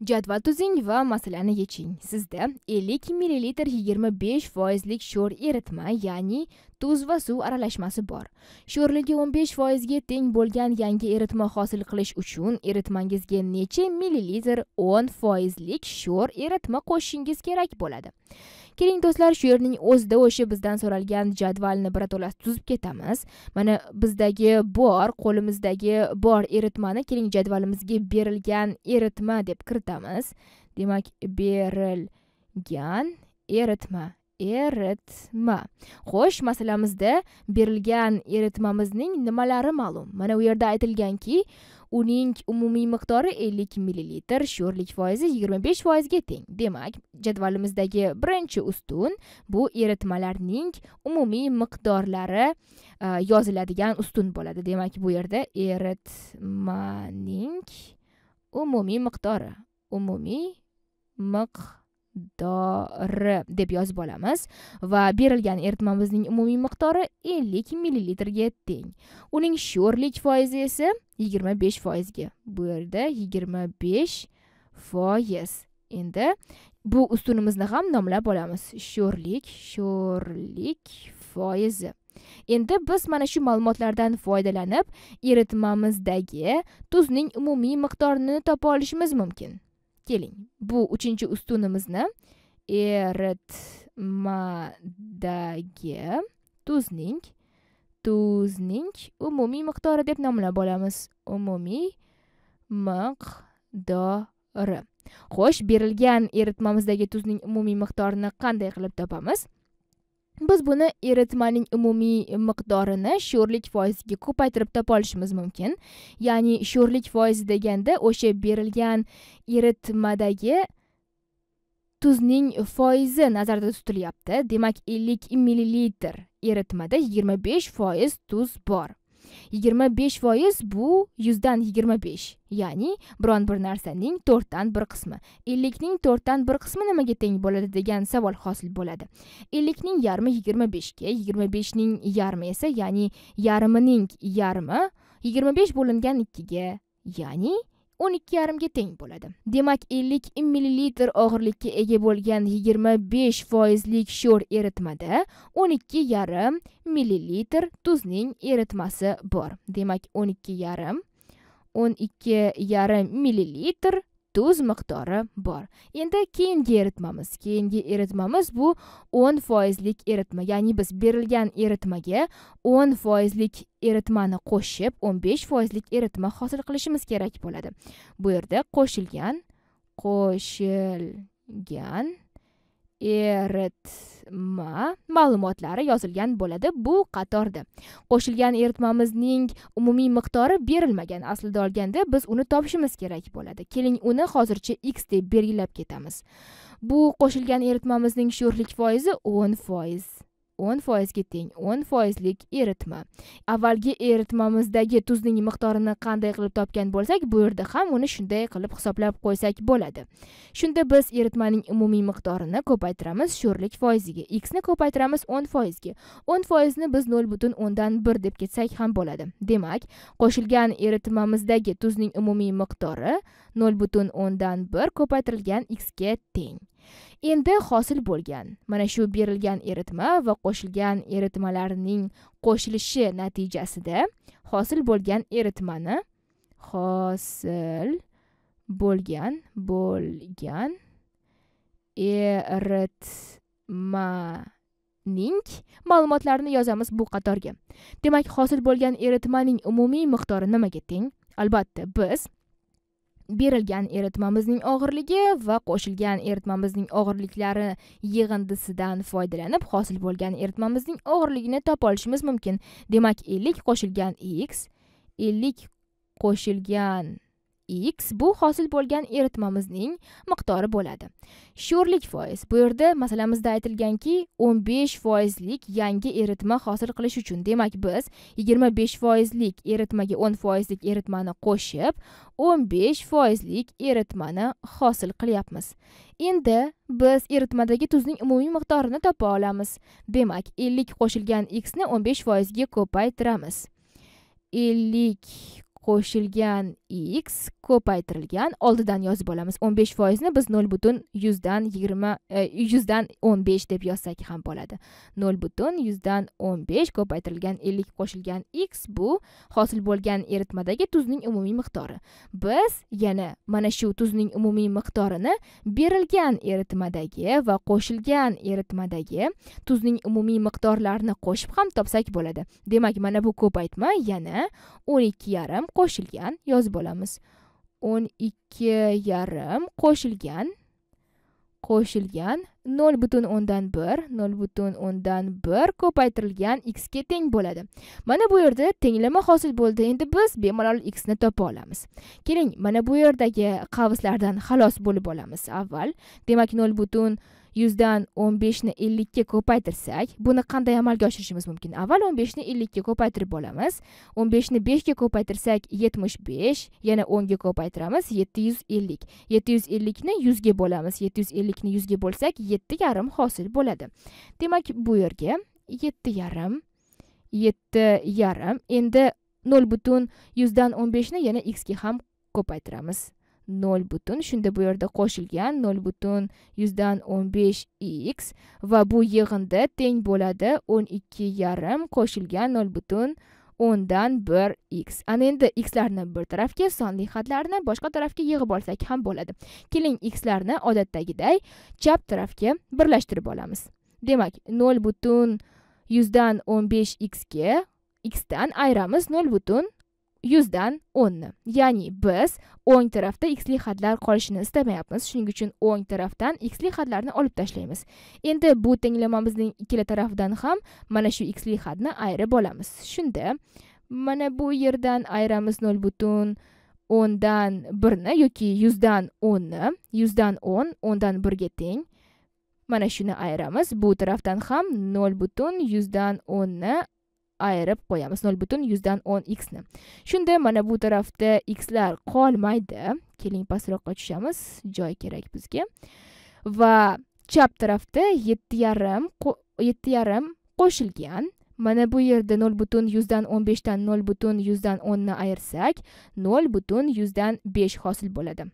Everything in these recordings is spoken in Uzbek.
jadval tuzing va masalani yeching sizda 50 ml 25 foizlik sho'r eritma ya'ni tuz va suv aralashmasi bor sho'rligi 15 foizga teng bo'lgan yangi eritma hosil qilish uchun eritmangizga necha millilitr 10 foizlik sho'r eritma qo'shishingiz kerak bo'ladi keling do'stlar shu yerning o'zida o'sha bizdan so'ralgan jadvalni birato'la tuzib ketamiz mana bizdagi bor qo'limizdagi bor eritmani keling jadvalimizga berilgan eritma deb kiritamiz demak berilgan eritma eritma xo'sh masalamizda berilgan eritmamizning nimalari ma'lum mana u yerda aytilganki uning umumiy miqdori 50 millilitr sho'rlik foizi 25 foizga teng demak jadvalimizdagi birinchi ustun bu eritmalarning umumiy miqdorlari e, yoziladigan ustun bo'ladi demak bu yerda eritmaning umumiy miqdori umumiy miqdori miqdori deb yozib olamiz va berilgan eritmamizning umumiy miqdori 50 millilitrga teng uning sho'rlik foizi esa 25 foizga bu yerda 25 foiz endi bu ustunimizni ham nomlab olamiz sho'rlik sho'rlik foizi endi biz mana shu ma'lumotlardan foydalanib eritmamizdagi tuzning umumiy miqdorini topa olishimiz mumkin keling bu uchinchi ustunimizni eritmadagi tuzning tuzning umumiy miqdori deb nomlab olamiz umumiy miqdori xo'sh berilgan eritmamizdagi tuzning umumiy miqdorini qanday qilib topamiz biz buni eritmaning umumiy miqdorini sho'rlik foiziga ko'paytirib topa olishimiz mumkin ya'ni sho'rlik foizi deganda o'sha berilgan eritmadagi tuzning foizi nazarda tutilyapti demak ellik millilitr eritmada yigirma besh foiz tuz bor yigirma besh foiz bu yuzdan yigirma besh ya'ni biron bir narsaning to'rtdan bir qismi ellikning to'rtdan bir qismi nimaga teng bo'ladi degan savol hosil bo'ladi ellikning yarmi yigirma beshga yigirma beshning yarmi esa ya'ni yarmining yarmi yigirma besh bo'lingan ikkiga ya'ni o'n ikki yarimga teng bo'ladi demak ellik millilitr og'irlikka ega bo'lgan yigirma besh foizlik sho'r eritmada o'n ikki yarim millilitr tuzning eritmasi bor demak o'n ikki yarim o'n ikki yarim millilitr tuz miqdori bor endi keyingi eritmamiz keyingi eritmamiz bu o'n foizlik eritma ya'ni biz berilgan eritmaga o'n foizlik eritmani qo'shib o'n besh foizlik eritma hosil qilishimiz kerak bo'ladi bu yerda qo'shilgan qo'shilgan eritma ma'lumotlari yozilgan bo'ladi bu qatorda qo'shilgan eritmamizning umumiy miqdori berilmagan aslida olganda biz uni topishimiz kerak bo'ladi keling uni hozircha x deb belgilab ketamiz bu qo'shilgan eritmamizning sho'rlik foizi o'n foiz o'n foizga teng o'n foizlik eritma avvalgi eritmamizdagi tuzning miqdorini qanday qilib topgan bo'lsak bu yerda ham uni shunday qilib hisoblab qo'ysak bo'ladi shunda biz eritmaning umumiy miqdorini ko'paytiramiz sho'rlik foiziga x ni ko'paytiramiz o'n foizga o'n foizni biz nol butun o'ndan bir deb ketsak ham bo'ladi demak qo'shilgan eritmamizdagi tuzning umumiy miqdori nol butun o'ndan bir ko'paytirilgan x ga teng endi hosil bo'lgan mana shu berilgan eritma va qo'shilgan eritmalarning qo'shilishi natijasida hosil bo'lgan eritmani hosil bo'lgan bo'lgan eritmaning ma'lumotlarini yozamiz bu qatorga demak hosil bo'lgan eritmaning umumiy miqdori nimaga teng albatta biz berilgan eritmamizning og'irligi va qo'shilgan eritmamizning og'irliklari yig'indisidan foydalanib hosil bo'lgan eritmamizning og'irligini topa olishimiz mumkin demak ellik qo'shilgan x ellik qo'shilgan x bu hosil bo'lgan eritmamizning miqdori bo'ladi sho'rlik foiz bu yerda masalamizda aytilganki 15 foizlik yangi eritma hosil qilish uchun demak biz 25 foizlik eritmaga 10 foizlik eritmani qo'shib 15 foizlik eritmani hosil qilyapmiz endi biz eritmadagi tuzning umumiy miqdorini topa olamiz demak 50 qo'shilgan x ni 15 foizga ko'paytiramiz ellik qo'shilgan x ko'paytirilgan oldidan yozib olamiz o'n besh foizni biz nol butun yuzdan yigirma e, yuzdan o'n besh deb yozsak ham bo'ladi nol butun yuzdan o'n besh ko'paytirilgan ellik qo'shilgan x bu hosil bo'lgan eritmadagi tuzning umumiy miqdori biz yana mana shu tuzning umumiy miqdorini berilgan eritmadagi va qo'shilgan eritmadagi tuzning umumiy miqdorlarini qo'shib ham topsak bo'ladi demak mana bu ko'paytma yana o'n ikki yarim qo'shilgan yozib olamiz o'n ikki yarim qo'shilgan qo'shilgan nol butun o'ndan bir nol butun o'ndan bir ko'paytirilgan x ga teng bo'ladi mana bu yerda tenglama hosil bo'ldi endi biz bemalol x ni topa olamiz keling mana bu yerdagi qavslardan xalos bo'lib olamiz avval demak nol butun yuzdan o'n beshni ellikka ko'paytirsak buni qanday amalga oshirishimiz mumkin avval o'n beshni ellikka ko'paytirib olamiz o'n beshni beshga ko'paytirsak yetmish besh yana o'nga ko'paytiramiz yetti yuz ellik yetti yuz ellikni yuzga bo'lamiz yetti yuz ellikni yuzga bo'lsak yetti yarim hosil bo'ladi demak bu yerga yetti yarim yetti yarim endi nol butun yuzdan o'n beshni yana x ga ham ko'paytiramiz nol butun shunda bu yerda qo'shilgan nol butun yuzdan o'n besh x va bu yig'indi teng bo'ladi o'n ikki yarim qo'shilgan nol butun o'ndan bir x ana endi xlarni bir tarafga sonli xatlarni boshqa tarafga yig'ib olsak ham bo'ladi keling xlarni odatdagiday chap tarafga birlashtirib olamiz demak nol butun yuzdan o'n besh xga xdan ayiramiz nol butun yuzdan o'nni ya'ni biz o'ng tarafda xli xatlar qolishini istamayapmiz shuning uchun o'ng tarafdan xli xatlarni olib tashlaymiz endi bu tenglamamizning ikkala tarafidan ham mana shu xli xatni ayirib olamiz shunda mana bu yerdan ayiramiz nol butun o'ndan birni yoki yuzdan o'nni yuzdan o'n o'ndan birga teng mana shuni ayiramiz bu tarafdan ham nol butun yuzdan o'nni ayirib qo'yamiz nol butun yuzdan o'n xni shunda mana bu tarafda xlar qolmaydi keling pastroqqa tushamiz joy kerak bizga va chap tarafda yetti yarim yetti yarim qo'shilgan mana bu yerda nol butun yuzdan o'n beshdan nol butun yuzdan o'nni ayirsak nol butun yuzdan besh hosil bo'ladi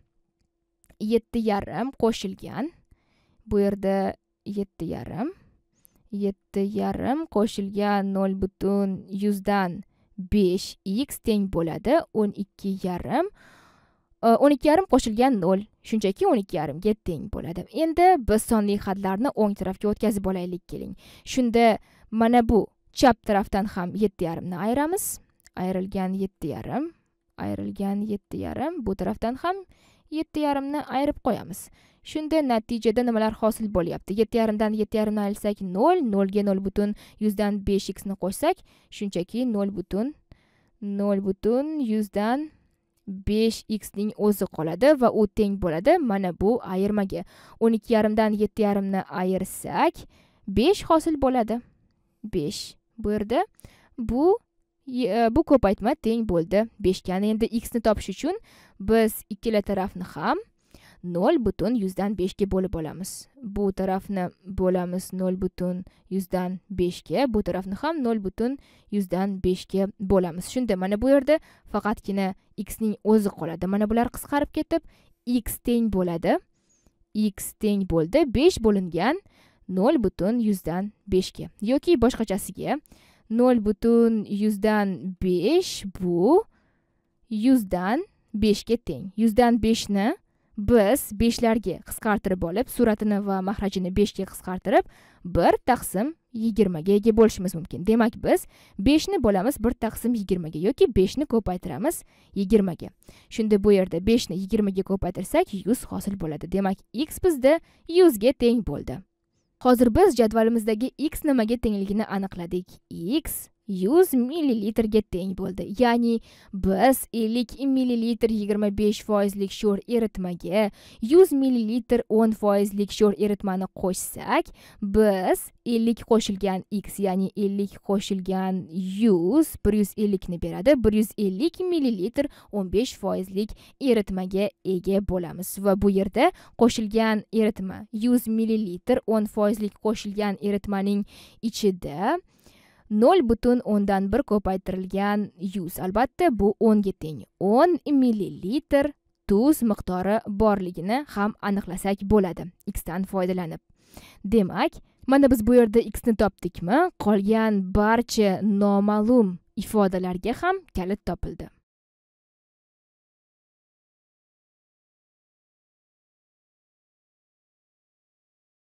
yetti yarim qo'shilgan bu yerda yetti yarim yetti yarim qo'shilgan nol butun yuzdan besh x teng bo'ladi o'n ikki yarim e, o'n ikki yarim qo'shilgan nol shunchaki o'n ikki yarimga teng bo'ladi endi biz sonli xatlarni o'ng tarafga o'tkazib olaylik keling shunda mana bu chap tarafdan ham yetti yarimni ayiramiz ayrilgan yetti yarim ayrilgan yetti yarim bu tarafdan ham yetti yarimni ayirib qo'yamiz Shunda natijada nimalar hosil bo'lyapti? 7.5 dan 7.5 ni olsak 0, 0 ga 0 butun 100 dan 5x ni qo'shsak, shunchaki 0 butun 0 butun 100 dan 5x ning o'zi qoladi va u teng bo'ladi mana bu ayirmaga. 12.5 dan 7.5 ni ayirsak 5 hosil bo'ladi. 5 Bu yerda Bu bu ko'p aytma teng bo'ldi. 5 ga endi x ni topish uchun biz ikkala tarafni ham nol butun yuzdan beshga bo'lib olamiz bu tarafni bo'lamiz nol butun yuzdan beshga bu tarafni ham nol butun yuzdan beshga bo'lamiz shunda mana bu yerda faqatgina x ning o'zi qoladi mana bular qisqarib ketib x teng bo'ladi x teng bo'ldi besh bo'lingan nol butun yuzdan beshga yoki boshqachasiga nol butun yuzdan besh bu yuzdan beshga teng yuzdan beshni biz beshlarga qisqartirib olib suratini va mahrajini beshga qisqartirib bir taqsim yigirmaga ega bo'lishimiz mumkin demak biz beshni bo'lamiz bir taqsim yigirmaga yoki beshni ko'paytiramiz yigirmaga shunda bu yerda beshni yigirmaga ko'paytirsak yuz hosil bo'ladi demak x bizda yuzga teng bo'ldi hozir biz jadvalimizdagi x nimaga tengligini aniqladik x 100 millilitrga teng bo'ldi ya'ni biz 50 millilitr 25 foizlik sho'r eritmaga 100 millilitr 10 foizlik sho'r eritmani qo'shsak biz 50 qo'shilgan x ya'ni 50 qo'shilgan 100 150 ni beradi 150 millilitr 15 foizlik eritmaga ega bo'lamiz va bu yerda qo'shilgan eritma 100 millilitr 10 foizlik qo'shilgan eritmaning ichida nol butun o'ndan bir ko'paytirilgan yuz albatta bu o'nga teng o'n millilitr tuz miqdori borligini ham aniqlasak bo'ladi x dan foydalanib demak mana biz bu yerda x ni topdikmi qolgan barcha noma'lum ifodalarga ham kalit topildi